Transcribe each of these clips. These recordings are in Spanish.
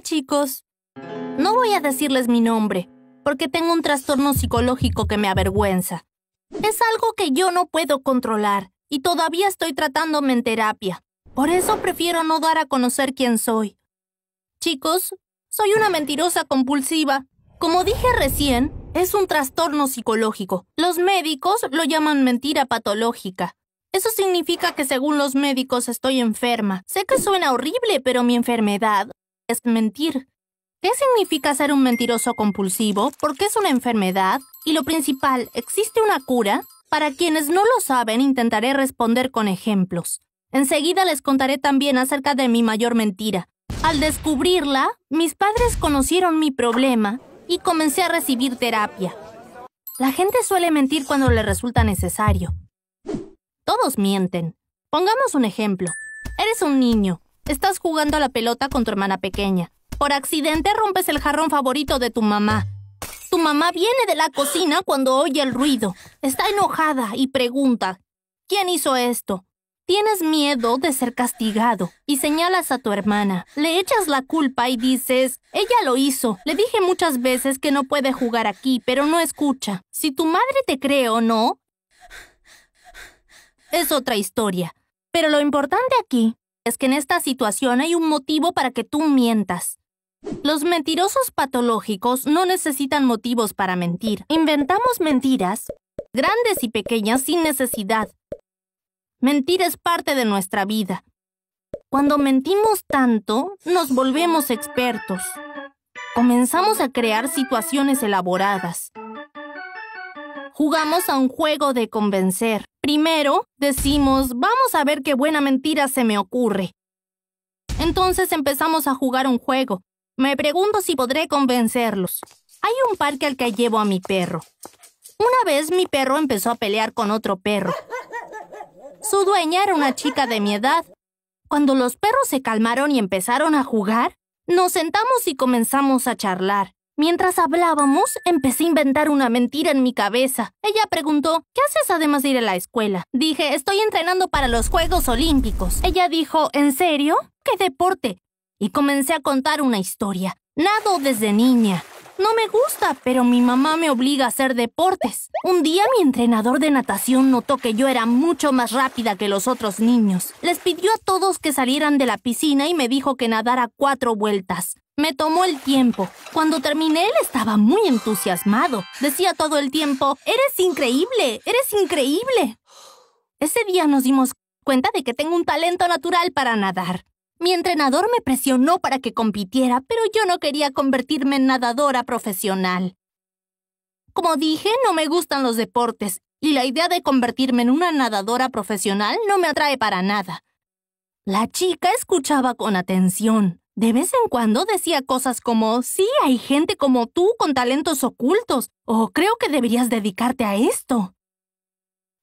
chicos. No voy a decirles mi nombre, porque tengo un trastorno psicológico que me avergüenza. Es algo que yo no puedo controlar y todavía estoy tratando en terapia. Por eso prefiero no dar a conocer quién soy. Chicos, soy una mentirosa compulsiva. Como dije recién, es un trastorno psicológico. Los médicos lo llaman mentira patológica. Eso significa que según los médicos estoy enferma. Sé que suena horrible, pero mi enfermedad es mentir. ¿Qué significa ser un mentiroso compulsivo? ¿Por qué es una enfermedad? Y lo principal, ¿existe una cura? Para quienes no lo saben, intentaré responder con ejemplos. Enseguida les contaré también acerca de mi mayor mentira. Al descubrirla, mis padres conocieron mi problema y comencé a recibir terapia. La gente suele mentir cuando le resulta necesario. Todos mienten. Pongamos un ejemplo. Eres un niño. Estás jugando a la pelota con tu hermana pequeña. Por accidente rompes el jarrón favorito de tu mamá. Tu mamá viene de la cocina cuando oye el ruido. Está enojada y pregunta, ¿quién hizo esto? Tienes miedo de ser castigado y señalas a tu hermana. Le echas la culpa y dices, ella lo hizo. Le dije muchas veces que no puede jugar aquí, pero no escucha. Si tu madre te cree o no, es otra historia. Pero lo importante aquí es que en esta situación hay un motivo para que tú mientas. Los mentirosos patológicos no necesitan motivos para mentir. Inventamos mentiras, grandes y pequeñas, sin necesidad. Mentir es parte de nuestra vida. Cuando mentimos tanto, nos volvemos expertos. Comenzamos a crear situaciones elaboradas, jugamos a un juego de convencer. Primero, decimos, vamos a ver qué buena mentira se me ocurre. Entonces empezamos a jugar un juego. Me pregunto si podré convencerlos. Hay un parque al que llevo a mi perro. Una vez mi perro empezó a pelear con otro perro. Su dueña era una chica de mi edad. Cuando los perros se calmaron y empezaron a jugar, nos sentamos y comenzamos a charlar. Mientras hablábamos, empecé a inventar una mentira en mi cabeza. Ella preguntó, ¿qué haces además de ir a la escuela? Dije, estoy entrenando para los Juegos Olímpicos. Ella dijo, ¿en serio? ¿Qué deporte? Y comencé a contar una historia. Nado desde niña. No me gusta, pero mi mamá me obliga a hacer deportes. Un día mi entrenador de natación notó que yo era mucho más rápida que los otros niños. Les pidió a todos que salieran de la piscina y me dijo que nadara cuatro vueltas. Me tomó el tiempo. Cuando terminé, él estaba muy entusiasmado. Decía todo el tiempo, eres increíble, eres increíble. Ese día nos dimos cuenta de que tengo un talento natural para nadar. Mi entrenador me presionó para que compitiera, pero yo no quería convertirme en nadadora profesional. Como dije, no me gustan los deportes y la idea de convertirme en una nadadora profesional no me atrae para nada. La chica escuchaba con atención. De vez en cuando decía cosas como, sí, hay gente como tú con talentos ocultos, o creo que deberías dedicarte a esto.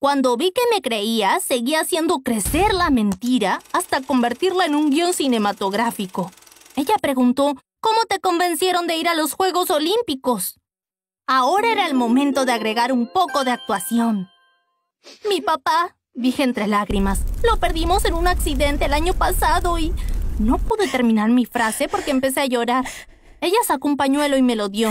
Cuando vi que me creía, seguía haciendo crecer la mentira hasta convertirla en un guión cinematográfico. Ella preguntó, ¿cómo te convencieron de ir a los Juegos Olímpicos? Ahora era el momento de agregar un poco de actuación. Mi papá, dije entre lágrimas, lo perdimos en un accidente el año pasado y no pude terminar mi frase porque empecé a llorar. Ella sacó un pañuelo y me lo dio.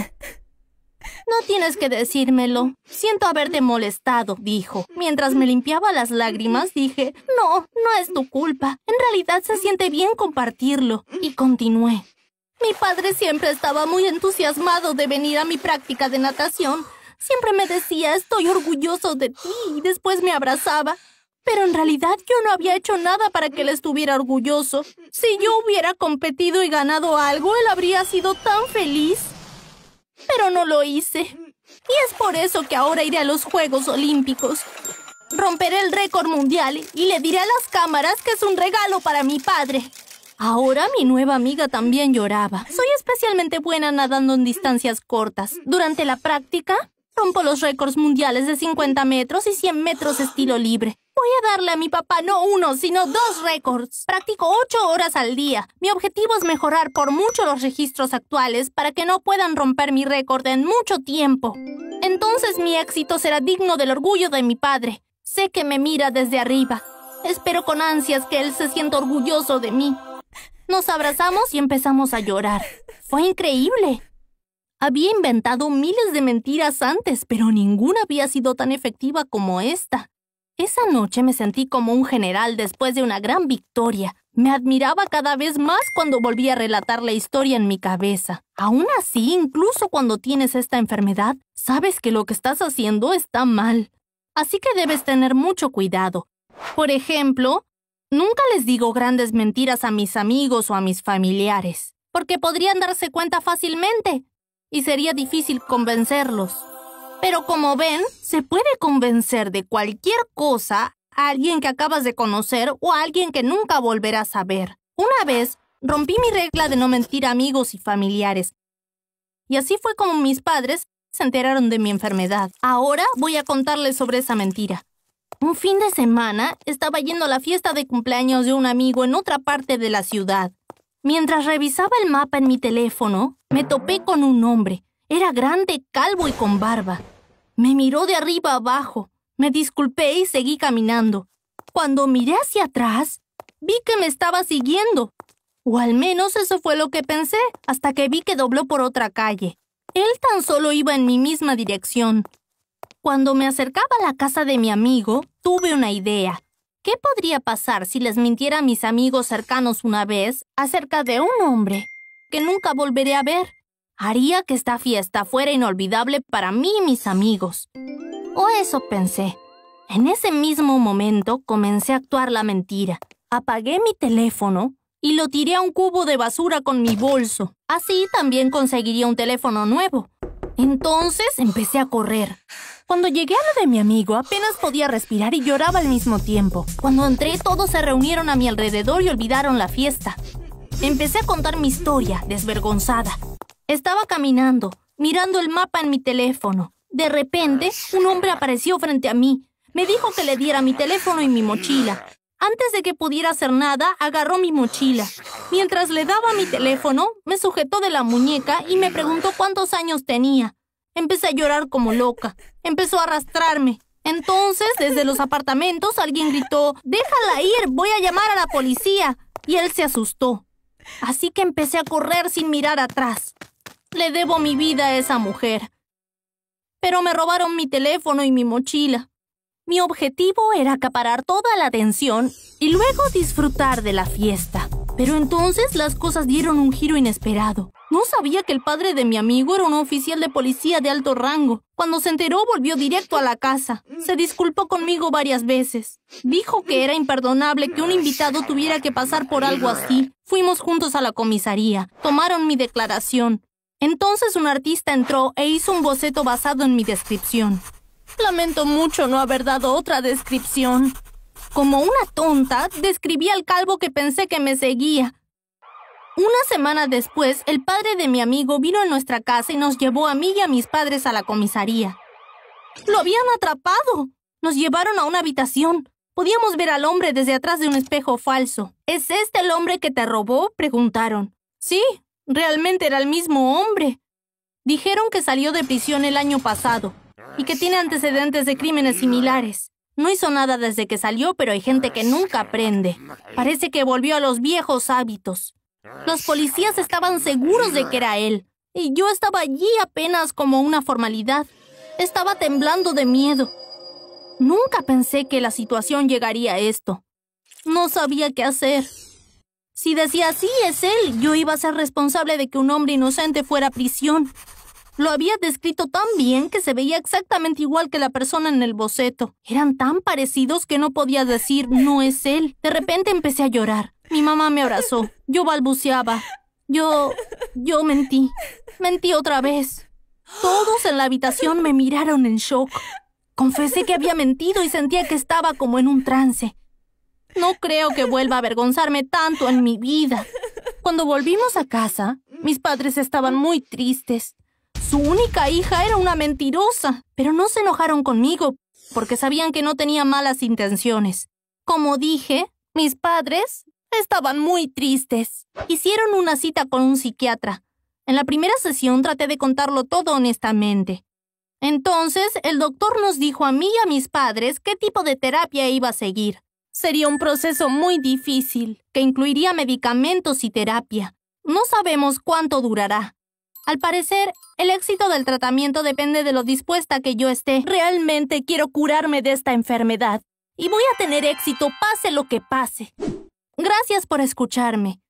No tienes que decírmelo. Siento haberte molestado, dijo. Mientras me limpiaba las lágrimas, dije, no, no es tu culpa. En realidad se siente bien compartirlo. Y continué. Mi padre siempre estaba muy entusiasmado de venir a mi práctica de natación. Siempre me decía, estoy orgulloso de ti, y después me abrazaba. Pero en realidad yo no había hecho nada para que él estuviera orgulloso. Si yo hubiera competido y ganado algo, él habría sido tan feliz. Pero no lo hice. Y es por eso que ahora iré a los Juegos Olímpicos. Romperé el récord mundial y le diré a las cámaras que es un regalo para mi padre. Ahora mi nueva amiga también lloraba. Soy especialmente buena nadando en distancias cortas. Durante la práctica, Rompo los récords mundiales de 50 metros y 100 metros estilo libre. Voy a darle a mi papá no uno, sino dos récords. Practico ocho horas al día. Mi objetivo es mejorar por mucho los registros actuales para que no puedan romper mi récord en mucho tiempo. Entonces mi éxito será digno del orgullo de mi padre. Sé que me mira desde arriba. Espero con ansias que él se sienta orgulloso de mí. Nos abrazamos y empezamos a llorar. Fue increíble. Había inventado miles de mentiras antes, pero ninguna había sido tan efectiva como esta. Esa noche me sentí como un general después de una gran victoria. Me admiraba cada vez más cuando volvía a relatar la historia en mi cabeza. Aún así, incluso cuando tienes esta enfermedad, sabes que lo que estás haciendo está mal. Así que debes tener mucho cuidado. Por ejemplo, nunca les digo grandes mentiras a mis amigos o a mis familiares, porque podrían darse cuenta fácilmente y sería difícil convencerlos. Pero como ven, se puede convencer de cualquier cosa a alguien que acabas de conocer o a alguien que nunca volverás a ver. Una vez, rompí mi regla de no mentir a amigos y familiares. Y así fue como mis padres se enteraron de mi enfermedad. Ahora voy a contarles sobre esa mentira. Un fin de semana estaba yendo a la fiesta de cumpleaños de un amigo en otra parte de la ciudad. Mientras revisaba el mapa en mi teléfono, me topé con un hombre. Era grande, calvo y con barba. Me miró de arriba abajo. Me disculpé y seguí caminando. Cuando miré hacia atrás, vi que me estaba siguiendo. O al menos eso fue lo que pensé, hasta que vi que dobló por otra calle. Él tan solo iba en mi misma dirección. Cuando me acercaba a la casa de mi amigo, tuve una idea. ¿Qué podría pasar si les mintiera a mis amigos cercanos una vez acerca de un hombre que nunca volveré a ver? Haría que esta fiesta fuera inolvidable para mí y mis amigos. O eso pensé. En ese mismo momento comencé a actuar la mentira. Apagué mi teléfono y lo tiré a un cubo de basura con mi bolso. Así también conseguiría un teléfono nuevo. Entonces empecé a correr. Cuando llegué a la de mi amigo, apenas podía respirar y lloraba al mismo tiempo. Cuando entré, todos se reunieron a mi alrededor y olvidaron la fiesta. Empecé a contar mi historia, desvergonzada. Estaba caminando, mirando el mapa en mi teléfono. De repente, un hombre apareció frente a mí. Me dijo que le diera mi teléfono y mi mochila. Antes de que pudiera hacer nada, agarró mi mochila. Mientras le daba mi teléfono, me sujetó de la muñeca y me preguntó cuántos años tenía. Empecé a llorar como loca. Empezó a arrastrarme. Entonces, desde los apartamentos, alguien gritó, déjala ir, voy a llamar a la policía. Y él se asustó. Así que empecé a correr sin mirar atrás. Le debo mi vida a esa mujer. Pero me robaron mi teléfono y mi mochila. Mi objetivo era acaparar toda la atención y luego disfrutar de la fiesta. Pero entonces las cosas dieron un giro inesperado. No sabía que el padre de mi amigo era un oficial de policía de alto rango. Cuando se enteró volvió directo a la casa. Se disculpó conmigo varias veces. Dijo que era imperdonable que un invitado tuviera que pasar por algo así. Fuimos juntos a la comisaría. Tomaron mi declaración. Entonces un artista entró e hizo un boceto basado en mi descripción. Lamento mucho no haber dado otra descripción. Como una tonta, describí al calvo que pensé que me seguía, una semana después, el padre de mi amigo vino a nuestra casa y nos llevó a mí y a mis padres a la comisaría. ¡Lo habían atrapado! Nos llevaron a una habitación. Podíamos ver al hombre desde atrás de un espejo falso. ¿Es este el hombre que te robó? preguntaron. Sí, realmente era el mismo hombre. Dijeron que salió de prisión el año pasado y que tiene antecedentes de crímenes similares. No hizo nada desde que salió, pero hay gente que nunca aprende. Parece que volvió a los viejos hábitos. Los policías estaban seguros de que era él, y yo estaba allí apenas como una formalidad. Estaba temblando de miedo. Nunca pensé que la situación llegaría a esto. No sabía qué hacer. Si decía sí, es él, yo iba a ser responsable de que un hombre inocente fuera a prisión. Lo había descrito tan bien que se veía exactamente igual que la persona en el boceto. Eran tan parecidos que no podía decir no es él. De repente empecé a llorar. Mi mamá me abrazó. Yo balbuceaba. Yo... yo mentí. Mentí otra vez. Todos en la habitación me miraron en shock. Confesé que había mentido y sentía que estaba como en un trance. No creo que vuelva a avergonzarme tanto en mi vida. Cuando volvimos a casa, mis padres estaban muy tristes. Su única hija era una mentirosa, pero no se enojaron conmigo porque sabían que no tenía malas intenciones. Como dije, mis padres Estaban muy tristes. Hicieron una cita con un psiquiatra. En la primera sesión traté de contarlo todo honestamente. Entonces, el doctor nos dijo a mí y a mis padres qué tipo de terapia iba a seguir. Sería un proceso muy difícil, que incluiría medicamentos y terapia. No sabemos cuánto durará. Al parecer, el éxito del tratamiento depende de lo dispuesta que yo esté. Realmente quiero curarme de esta enfermedad. Y voy a tener éxito pase lo que pase. Gracias por escucharme.